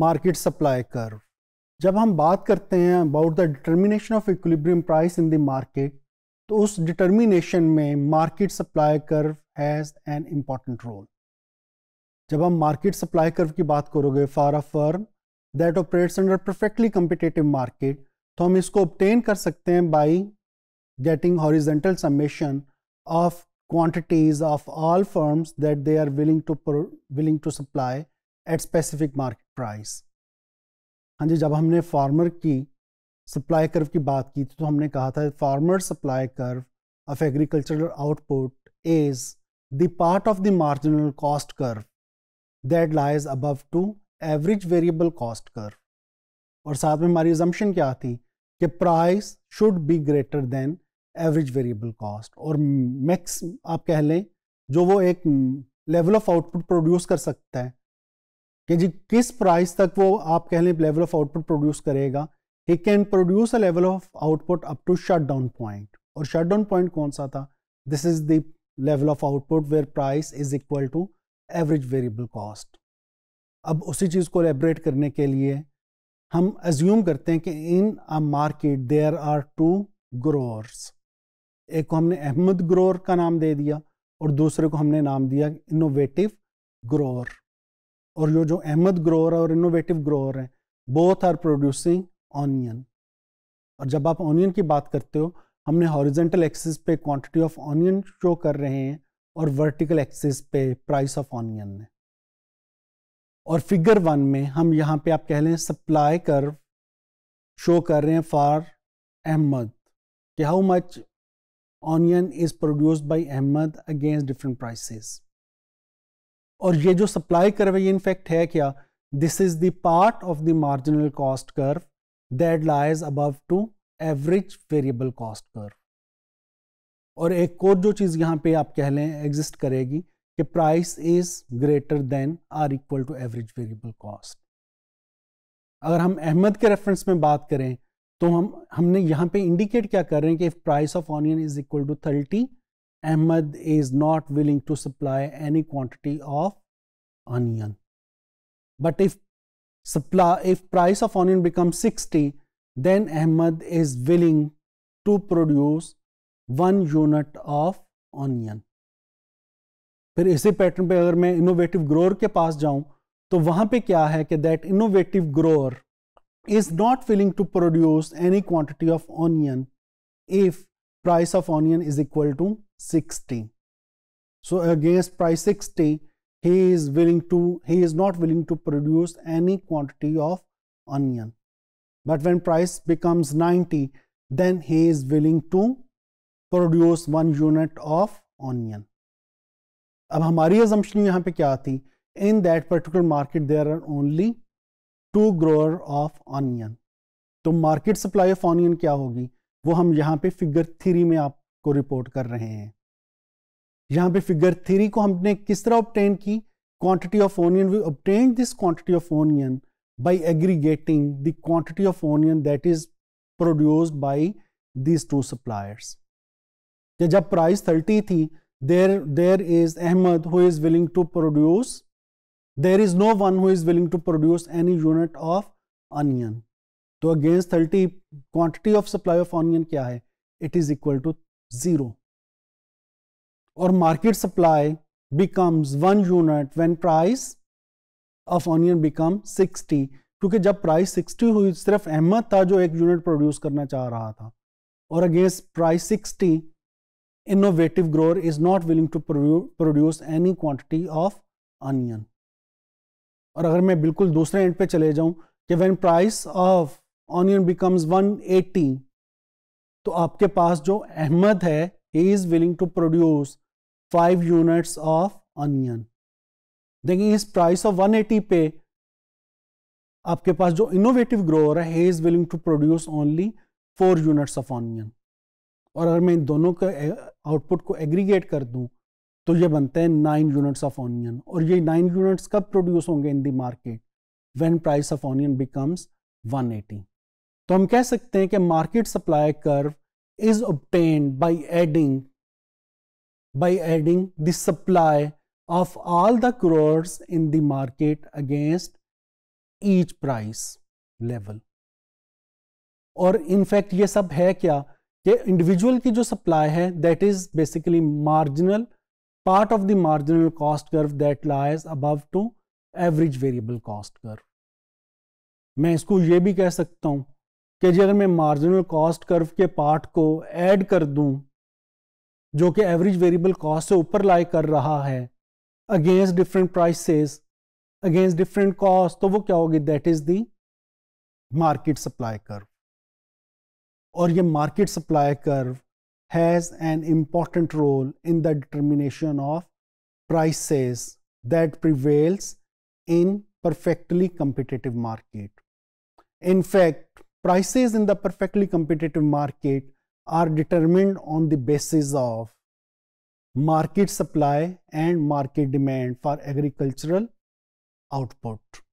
Market supply कर जब हम बात करते हैं about the determination of equilibrium price in the market तो उस डिटर्मिनेशन में market supply curve has an important role जब हम मार्केट सप्लाई कर्व की बात करोगे for a firm that operates under perfectly competitive market तो हम इसको ऑप्टेन कर सकते हैं by getting horizontal summation of quantities of all firms that they are willing to willing to supply at specific market price हाँ जी जब हमने farmer की सप्लाई कर्व की बात की तो हमने कहा था farmer supply curve of agricultural output is the part of the marginal cost curve that lies above to average variable cost curve और साथ में हमारी एजम्पन क्या थी कि price should be greater than average variable cost और max आप कह लें जो वो एक लेवल ऑफ आउटपुट प्रोड्यूस कर सकता है कि जी किस प्राइस तक वो आप कह लें लेवल ऑफ आउटपुट प्रोड्यूस करेगा he can produce a level of output up to shut down point और शट डाउन पॉइंट कौन सा था this is the level of output where price is equal to average variable cost अब उसी चीज़ को elaborate करने के लिए हम एज्यूम करते हैं कि in a market there are two growers एक को हमने अहमद ग्रोअर का नाम दे दिया और दूसरे को हमने नाम दिया इनोवेटिव ग्रोअर और जो जो अहमद ग्रोअर और इनोवेटिव ग्रोअर हैं बोथ आर प्रोड्यूसिंग ऑनियन और जब आप ऑनियन की बात करते हो हमने हॉरिजेंटल एक्सिस पे क्वांटिटी ऑफ ऑनियन शो कर रहे हैं और वर्टिकल एक्सिस पे प्राइस ऑफ ऑनियन ने और फिगर वन में हम यहाँ पे आप कह लें सप्लाई कर्व शो कर रहे हैं फॉर अहमद कि how much onion is produced by Ahmad against different prices और ये जो सप्लाई कर्व है ये इनफैक्ट है क्या this is the part of the marginal cost curve that lies above to average variable cost curve और एक और जो चीज़ यहां पे आप कह लें एग्जिस्ट करेगी कि price is greater than or equal to average variable cost अगर हम अहमद के रेफरेंस में बात करें तो हम हमने यहां पे इंडिकेट क्या कर रहे हैं कि if price of onion is equal to thirty Ahmad is not willing to supply any quantity of onion. But if supply if price of onion becomes 60, then Ahmad is willing to produce one unit of onion. फिर इसी pattern पे अगर मैं innovative grower के पास जाऊं तो वहां पे क्या है कि that innovative grower is not willing to produce any quantity of onion if price of onion is equal to 60 so against price 60 he is willing to he is not willing to produce any quantity of onion but when price becomes 90 then he is willing to produce one unit of onion अब हमारी assumption यहाँ पे क्या थी in that particular market there are only two grower of onion तो market supply of onion क्या होगी वो हम यहाँ पे figure थ्री में आप को रिपोर्ट कर रहे हैं यहां पे फिगर थ्री को हमने किस तरह ऑप्टेन की quantity of onion we obtain this quantity of onion by aggregating the quantity of onion that is produced by this two suppliers जब प्राइस थर्टी थी there there is Ahmad who is willing to produce there is no one who is willing to produce any unit of onion तो against thirty quantity of supply of onion क्या है it is equal to zero. Or market supply becomes one unit when price of onion becomes 60. क्योंकि जब price 60 हुई सिर्फ अहमद था जो एक यूनिट प्रोड्यूस करना चाह रहा था और against price 60 innovative grower is not willing to produce any quantity of onion और अगर मैं बिल्कुल दूसरे एंड पे चले जाऊं कि when price of onion becomes 180 तो आपके पास जो अहमद है he is willing to produce five units of onion देखिए इस प्राइस ऑफ 180 पे आपके पास जो इनोवेटिव ग्रोअर है he is willing to produce only four units of onion और अगर मैं इन दोनों के आउटपुट को एग्रीगेट कर दूं तो ये बनते हैं नाइन यूनिट्स ऑफ ऑनियन और ये नाइन यूनिट्स कब प्रोड्यूस होंगे in the market when price of onion becomes 180 तो हम कह सकते हैं कि market supply curve is obtain by adding by adding the supply of all the growers in the market against each price level और in fact ये सब है क्या कि इंडिविजुअल की जो सप्लाई है that is basically marginal part of the marginal cost curve that lies above to average variable cost curve मैं इसको ये भी कह सकता हूं कि जी अगर मैं मार्जिनल कॉस्ट कर्व के पार्ट को ऐड कर दूं जो कि एवरेज वेरिएबल कॉस्ट से ऊपर लाई कर रहा है against different prices against different cost तो वो क्या होगी that is the market supply curve और ये market supply curve has an important role in the determination of prices that prevails in perfectly competitive market in fact prices in the perfectly competitive market are determined on the basis of market supply and market demand for agricultural output.